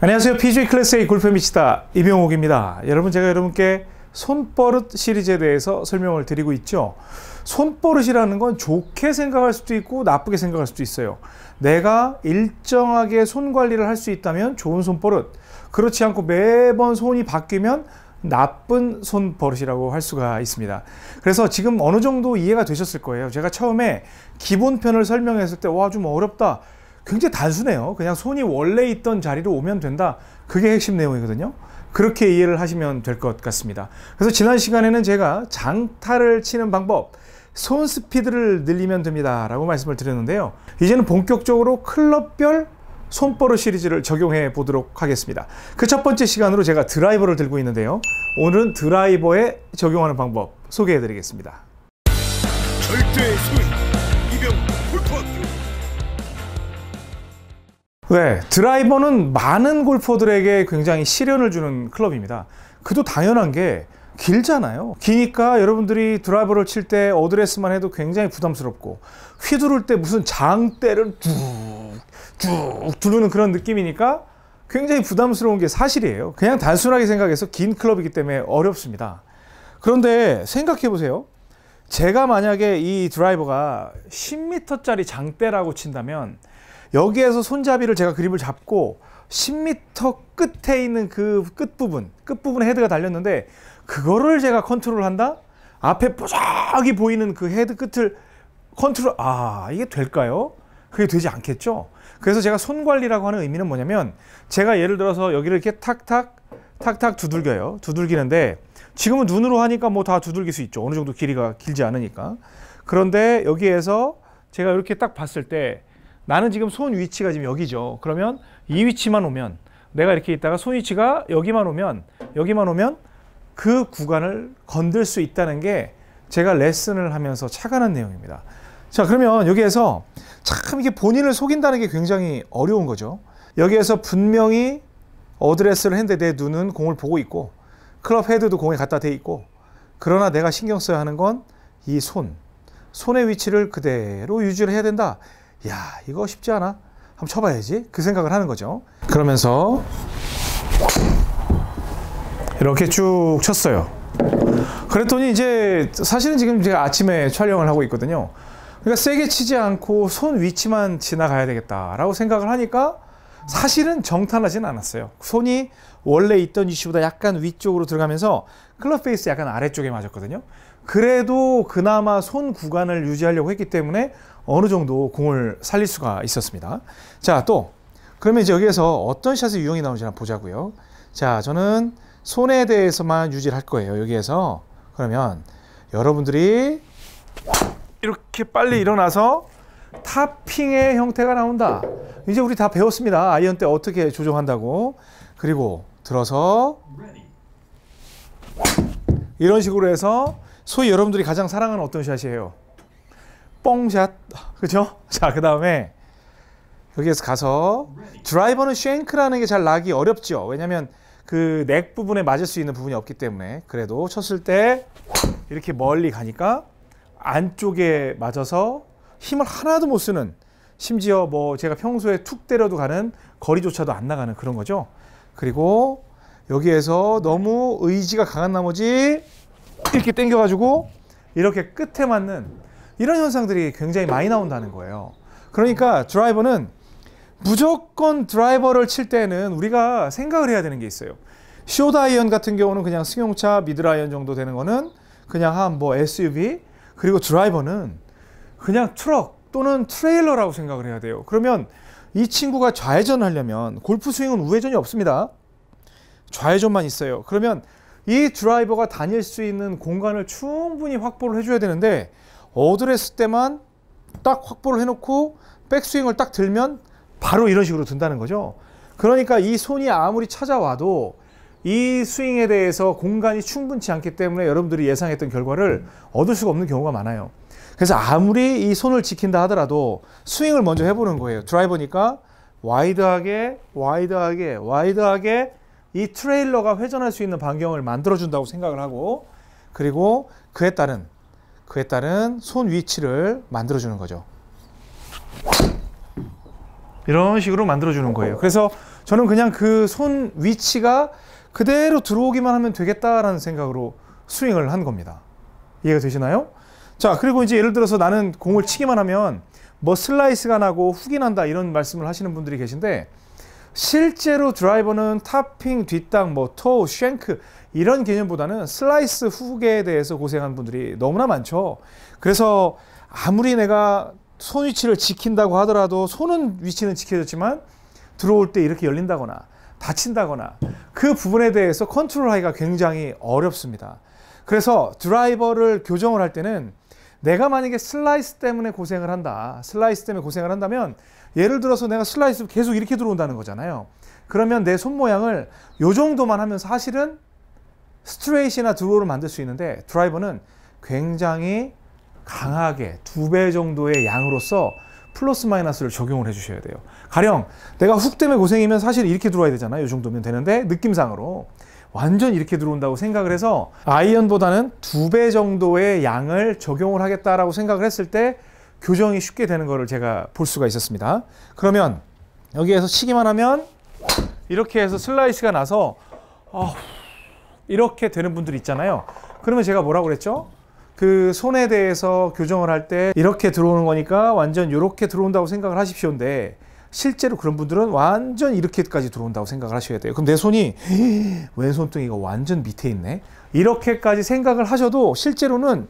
안녕하세요. p g 클래스의 골프 미치다 이병옥입니다. 여러분 제가 여러분께 손버릇 시리즈에 대해서 설명을 드리고 있죠. 손버릇이라는 건 좋게 생각할 수도 있고 나쁘게 생각할 수도 있어요. 내가 일정하게 손 관리를 할 수 있다면 좋은 손버릇. 그렇지 않고 매번 손이 바뀌면 나쁜 손버릇이라고 할 수가 있습니다. 그래서 지금 어느 정도 이해가 되셨을 거예요. 제가 처음에 기본편을 설명했을 때, 와, 좀 어렵다. 굉장히 단순해요. 그냥 손이 원래 있던 자리로 오면 된다. 그게 핵심 내용이거든요. 그렇게 이해를 하시면 될 것 같습니다. 그래서 지난 시간에는 제가 장타를 치는 방법, 손 스피드를 늘리면 됩니다. 라고 말씀을 드렸는데요. 이제는 본격적으로 클럽별 손버릇 시리즈를 적용해 보도록 하겠습니다. 그 첫 번째 시간으로 제가 드라이버를 들고 있는데요. 오늘은 드라이버에 적용하는 방법 소개해 드리겠습니다. 절대 소리. 왜? 네, 드라이버는 많은 골퍼들에게 굉장히 시련을 주는 클럽입니다. 그도 당연한 게 길잖아요. 기니까 여러분들이 드라이버를 칠 때 어드레스만 해도 굉장히 부담스럽고 휘두를 때 무슨 장대를 쭉쭉 두르는 그런 느낌이니까 굉장히 부담스러운 게 사실이에요. 그냥 단순하게 생각해서 긴 클럽이기 때문에 어렵습니다. 그런데 생각해 보세요. 제가 만약에 이 드라이버가 10m짜리 장대라고 친다면 여기에서 손잡이를 제가 그립을 잡고 10m 끝에 있는 그 끝부분, 끝부분에 헤드가 달렸는데 그거를 제가 컨트롤한다? 앞에 뽀짝이 보이는 그 헤드 끝을 컨트롤, 아, 이게 될까요? 그게 되지 않겠죠? 그래서 제가 손 관리라고 하는 의미는 뭐냐면 제가 예를 들어서 여기를 이렇게 탁탁 탁탁 두들겨요. 두들기는데 지금은 눈으로 하니까 뭐 다 두들길 수 있죠. 어느 정도 길이가 길지 않으니까. 그런데 여기에서 제가 이렇게 딱 봤을 때 나는 지금 손 위치가 지금 여기죠. 그러면 이 위치만 오면 내가 이렇게 있다가 손 위치가 여기만 오면 여기만 오면 그 구간을 건들 수 있다는 게 제가 레슨을 하면서 착안한 내용입니다. 자 그러면 여기에서 참 이게 본인을 속인다는 게 굉장히 어려운 거죠. 여기에서 분명히 어드레스를 했는데 내 눈은 공을 보고 있고 클럽 헤드도 공에 갖다 대 있고 그러나 내가 신경 써야 하는 건 이 손, 손의 위치를 그대로 유지를 해야 된다. 야, 이거 쉽지 않아. 한번 쳐봐야지. 그 생각을 하는 거죠. 그러면서 이렇게 쭉 쳤어요. 그랬더니 이제 사실은 지금 제가 아침에 촬영을 하고 있거든요. 그러니까 세게 치지 않고 손 위치만 지나가야 되겠다라고 생각을 하니까 사실은 정탄하진 않았어요. 손이 원래 있던 위치보다 약간 위쪽으로 들어가면서 클럽 페이스 약간 아래쪽에 맞았거든요. 그래도 그나마 손 구간을 유지하려고 했기 때문에 어느 정도 공을 살릴 수가 있었습니다. 자, 또 그러면 이제 여기에서 어떤 샷의 유형이 나오는지 한번 보자고요. 자, 저는 손에 대해서만 유지를 할 거예요. 여기에서 그러면 여러분들이 이렇게 빨리 일어나서 타핑의 형태가 나온다. 이제 우리 다 배웠습니다. 아이언 때 어떻게 조정한다고. 그리고 들어서 이런 식으로 해서 소위 여러분들이 가장 사랑하는 어떤 샷이에요? 뽕샷. 그죠? 자, 그 다음에 여기에서 가서 드라이버는 쉔크라는 게 잘 나기 어렵죠. 왜냐면 그 넥 부분에 맞을 수 있는 부분이 없기 때문에 그래도 쳤을 때 이렇게 멀리 가니까 안쪽에 맞아서 힘을 하나도 못 쓰는 심지어 뭐 제가 평소에 툭 때려도 가는 거리조차도 안 나가는 그런 거죠. 그리고 여기에서 너무 의지가 강한 나머지 이렇게 당겨가지고 이렇게 끝에 맞는 이런 현상들이 굉장히 많이 나온다는 거예요. 그러니까 드라이버는 무조건 드라이버를 칠 때는 우리가 생각을 해야 되는 게 있어요. 쇼다이언 같은 경우는 그냥 승용차 미드라이언 정도 되는 거는 그냥 한 뭐 SUV 그리고 드라이버는 그냥 트럭 또는 트레일러라고 생각을 해야 돼요. 그러면 이 친구가 좌회전을 하려면 골프 스윙은 우회전이 없습니다. 좌회전만 있어요. 그러면 이 드라이버가 다닐 수 있는 공간을 충분히 확보를 해줘야 되는데 어드레스 때만 딱 확보를 해놓고 백스윙을 딱 들면 바로 이런 식으로 든다는 거죠. 그러니까 이 손이 아무리 찾아와도 이 스윙에 대해서 공간이 충분치 않기 때문에 여러분들이 예상했던 결과를 얻을 수가 없는 경우가 많아요. 그래서 아무리 이 손을 지킨다 하더라도 스윙을 먼저 해보는 거예요. 드라이버니까 와이드하게, 와이드하게, 와이드하게 이 트레일러가 회전할 수 있는 반경을 만들어준다고 생각을 하고 그리고 그에 따른 그에 따른 손 위치를 만들어주는 거죠. 이런 식으로 만들어주는 거예요. 그래서 저는 그냥 그 손 위치가 그대로 들어오기만 하면 되겠다라는 생각으로 스윙을 한 겁니다. 이해가 되시나요? 자, 그리고 이제 예를 들어서 나는 공을 치기만 하면 뭐 슬라이스가 나고 훅이 난다 이런 말씀을 하시는 분들이 계신데 실제로 드라이버는 탑핑, 뒷땅, 뭐 토우, 쉔크 이런 개념보다는 슬라이스 후계에 대해서 고생한 분들이 너무나 많죠. 그래서 아무리 내가 손 위치를 지킨다고 하더라도 손은 위치는 지켜졌지만 들어올 때 이렇게 열린다거나 다친다거나 그 부분에 대해서 컨트롤하기가 굉장히 어렵습니다. 그래서 드라이버를 교정을 할 때는 내가 만약에 슬라이스 때문에 고생을 한다. 슬라이스 때문에 고생을 한다면 예를 들어서 내가 슬라이스 계속 이렇게 들어온다는 거잖아요. 그러면 내 손 모양을 요 정도만 하면 사실은 스트레이시나 드로우를 만들 수 있는데 드라이버는 굉장히 강하게 두 배 정도의 양으로서 플러스 마이너스를 적용을 해 주셔야 돼요. 가령 내가 훅 때문에 고생이면 사실 이렇게 들어와야 되잖아요. 이 정도면 되는데 느낌상으로 완전 이렇게 들어온다고 생각을 해서 아이언보다는 두 배 정도의 양을 적용을 하겠다라고 생각을 했을 때 교정이 쉽게 되는 것을 제가 볼 수가 있었습니다. 그러면 여기에서 치기만 하면 이렇게 해서 슬라이스가 나서 어, 이렇게 되는 분들 있잖아요. 그러면 제가 뭐라고 그랬죠? 그 손에 대해서 교정을 할 때 이렇게 들어오는 거니까 완전 이렇게 들어온다고 생각을 하십시오인데 실제로 그런 분들은 완전 이렇게까지 들어온다고 생각을 하셔야 돼요. 그럼 내 손이 왼손등이가 완전 밑에 있네. 이렇게까지 생각을 하셔도 실제로는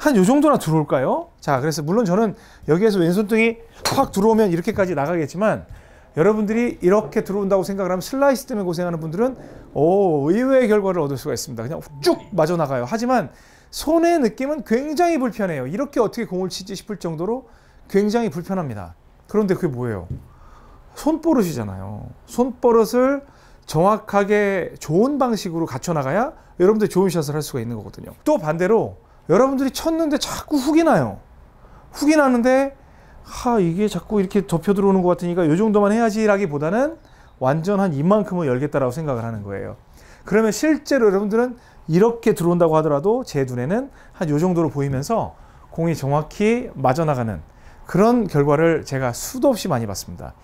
한요 정도나 들어올까요? 자, 그래서 물론 저는 여기에서 왼손등이 확 들어오면 이렇게까지 나가겠지만 여러분들이 이렇게 들어온다고 생각을 하면 슬라이스 때문에 고생하는 분들은 오, 의외의 결과를 얻을 수가 있습니다. 그냥 쭉 맞아 나가요. 하지만 손의 느낌은 굉장히 불편해요. 이렇게 어떻게 공을 치지 싶을 정도로 굉장히 불편합니다. 그런데 그게 뭐예요? 손버릇이잖아요. 손버릇을 정확하게 좋은 방식으로 갖춰 나가야 여러분들 좋은 샷을 할 수가 있는 거거든요. 또 반대로 여러분들이 쳤는데 자꾸 훅이 나요. 훅이 나는데 하 이게 자꾸 이렇게 접혀 들어오는 것 같으니까 이 정도만 해야지라기보다는 완전 한이만큼을 열겠다라고 생각을 하는 거예요. 그러면 실제로 여러분들은 이렇게 들어온다고 하더라도 제 눈에는 한요 정도로 보이면서 공이 정확히 맞아나가는 그런 결과를 제가 수도 없이 많이 봤습니다.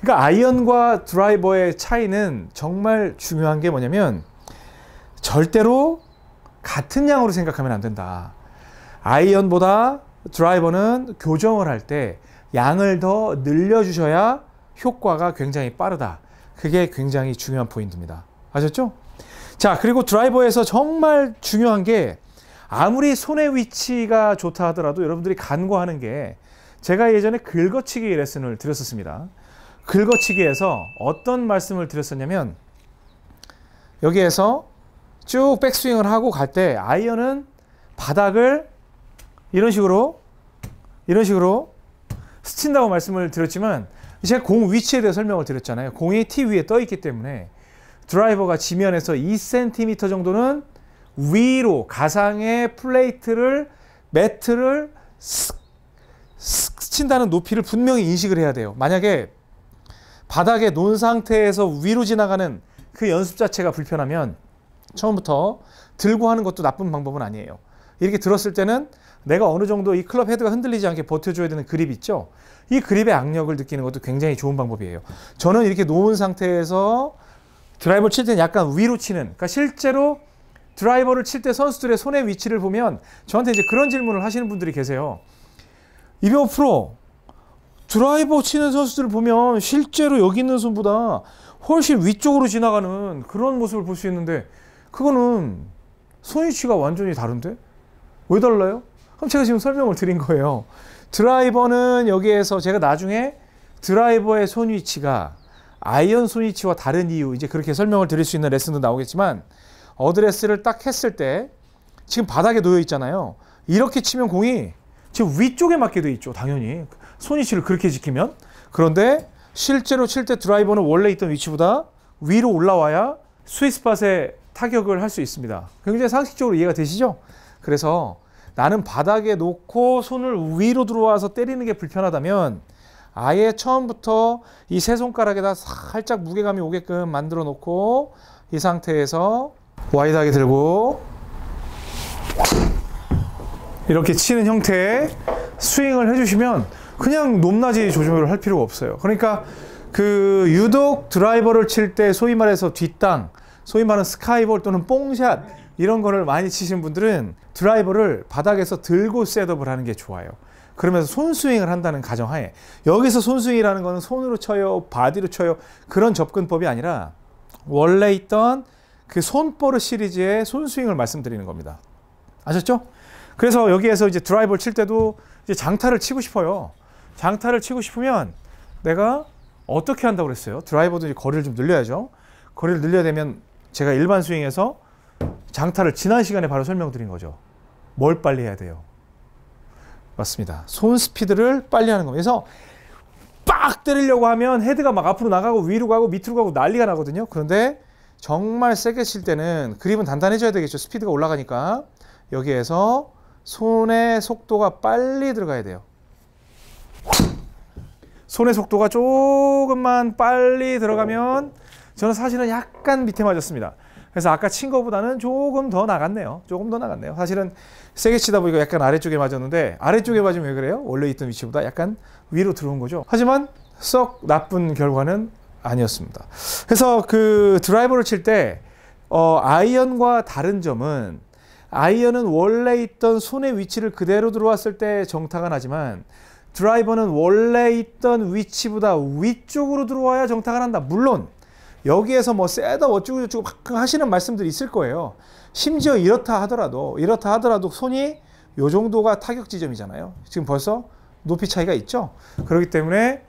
그러니까 아이언과 드라이버의 차이는 정말 중요한 게 뭐냐면 절대로 같은 양으로 생각하면 안 된다. 아이언보다 드라이버는 교정을 할 때 양을 더 늘려주셔야 효과가 굉장히 빠르다. 그게 굉장히 중요한 포인트입니다. 아셨죠? 자, 그리고 드라이버에서 정말 중요한 게 아무리 손의 위치가 좋다 하더라도 여러분들이 간과하는 게 제가 예전에 글거치기 레슨을 드렸었습니다. 글거치기에서 어떤 말씀을 드렸었냐면 여기에서 쭉 백스윙을 하고 갈 때 아이언은 바닥을 이런 식으로 이런 식으로 스친다고 말씀을 드렸지만 제가 공 위치에 대해 설명을 드렸잖아요. 공이 티 위에 떠 있기 때문에 드라이버가 지면에서 2cm 정도는 위로 가상의 플레이트를 매트를 스 친다는 높이를 분명히 인식을 해야 돼요. 만약에 바닥에 논 상태에서 위로 지나가는 그 연습 자체가 불편하면 처음부터 들고 하는 것도 나쁜 방법은 아니에요. 이렇게 들었을 때는 내가 어느 정도 이 클럽 헤드가 흔들리지 않게 버텨줘야 되는 그립 있죠? 이 그립의 악력을 느끼는 것도 굉장히 좋은 방법이에요. 저는 이렇게 놓은 상태에서 드라이버를 칠 때는 약간 위로 치는, 그러니까 실제로 드라이버를 칠 때 선수들의 손의 위치를 보면 저한테 이제 그런 질문을 하시는 분들이 계세요. 이병호 프로, 드라이버 치는 선수들을 보면 실제로 여기 있는 손보다 훨씬 위쪽으로 지나가는 그런 모습을 볼 수 있는데 그거는 손위치가 완전히 다른데? 왜 달라요? 그럼 제가 지금 설명을 드린 거예요. 드라이버는 여기에서 제가 나중에 드라이버의 손위치가 아이언 손위치와 다른 이유 이제 그렇게 설명을 드릴 수 있는 레슨도 나오겠지만 어드레스를 딱 했을 때 지금 바닥에 놓여 있잖아요. 이렇게 치면 공이 지금 위쪽에 맞게 돼 있죠. 당연히 손위치를 그렇게 지키면 그런데 실제로 칠 때 드라이버는 원래 있던 위치보다 위로 올라와야 스위스팟의 타격을 할 수 있습니다. 굉장히 상식적으로 이해가 되시죠? 그래서 나는 바닥에 놓고 손을 위로 들어와서 때리는 게 불편하다면 아예 처음부터 이 세 손가락에다 살짝 무게감이 오게끔 만들어 놓고 이 상태에서 와이드하게 들고 이렇게 치는 형태의 스윙을 해주시면 그냥 높낮이 조절을 할 필요가 없어요. 그러니까 그 유독 드라이버를 칠 때 소위 말해서 뒷땅 소위 말하는 스카이볼 또는 뽕샷 이런 거를 많이 치신 분들은 드라이버를 바닥에서 들고 셋업을 하는 게 좋아요. 그러면서 손스윙을 한다는 가정하에 여기서 손스윙이라는 거는 손으로 쳐요 바디로 쳐요 그런 접근법이 아니라 원래 있던 그 손버릇 시리즈의 손스윙을 말씀드리는 겁니다 아셨죠? 그래서 여기에서 이제 드라이버를칠 때도 이제 장타를 치고 싶어요 장타를 치고 싶으면 내가 어떻게 한다고 그랬어요? 드라이버도 이제 거리를 좀 늘려야죠 거리를 늘려야 되면 제가 일반 스윙에서 장타를 지난 시간에 바로 설명드린 거죠. 뭘 빨리 해야 돼요? 맞습니다. 손 스피드를 빨리 하는 겁니다. 그래서 빡 때리려고 하면 헤드가 막 앞으로 나가고 위로 가고 밑으로 가고 난리가 나거든요. 그런데 정말 세게 칠 때는 그립은 단단해져야 되겠죠. 스피드가 올라가니까. 여기에서 손의 속도가 빨리 들어가야 돼요. 손의 속도가 조금만 빨리 들어가면 저는 사실은 약간 밑에 맞았습니다. 그래서 아까 친 거보다는 조금 더 나갔네요. 조금 더 나갔네요. 사실은 세게 치다 보니까 약간 아래쪽에 맞았는데 아래쪽에 맞으면 왜 그래요? 원래 있던 위치보다 약간 위로 들어온 거죠. 하지만 썩 나쁜 결과는 아니었습니다. 그래서 그 드라이버를 칠때 어, 아이언과 다른 점은 아이언은 원래 있던 손의 위치를 그대로 들어왔을 때 정타가 나지만 드라이버는 원래 있던 위치보다 위쪽으로 들어와야 정타가 난다. 물론 여기에서 뭐 세다 어쩌고저쩌고 하시는 말씀들이 있을 거예요. 심지어 이렇다 하더라도 이렇다 하더라도 손이 요 정도가 타격 지점이잖아요. 지금 벌써 높이 차이가 있죠. 그렇기 때문에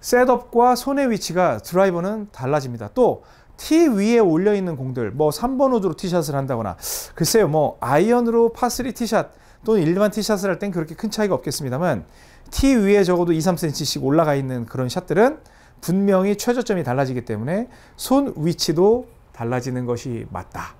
셋업과 손의 위치가 드라이버는 달라집니다. 또 티 위에 올려 있는 공들 뭐 3번 우드로 티샷을 한다거나 글쎄요 뭐 아이언으로 파3 티샷 또는 일반 티샷을 할 땐 그렇게 큰 차이가 없겠습니다만 티 위에 적어도 2, 3cm씩 올라가 있는 그런 샷들은 분명히 최저점이 달라지기 때문에 손 위치도 달라지는 것이 맞다.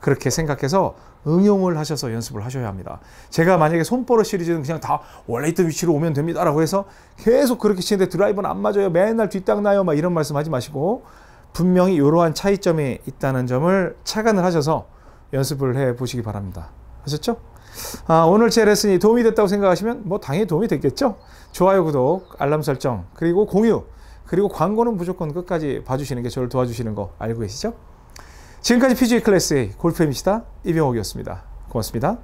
그렇게 생각해서 응용을 하셔서 연습을 하셔야 합니다. 제가 만약에 손버릇 시리즈는 그냥 다 원래 있던 위치로 오면 됩니다라고 해서 계속 그렇게 치는데 드라이버는 안 맞아요. 맨날 뒷땅 나요. 막 이런 말씀 하지 마시고 분명히 이러한 차이점이 있다는 점을 착안을 하셔서 연습을 해 보시기 바랍니다. 아셨죠? 아, 오늘 제 레슨이 도움이 됐다고 생각하시면 뭐 당연히 도움이 됐겠죠? 좋아요, 구독, 알람 설정, 그리고 공유, 그리고 광고는 무조건 끝까지 봐주시는 게 저를 도와주시는 거 알고 계시죠? 지금까지 PGA 클래스 골프의 미다 이병옥이었습니다. 고맙습니다.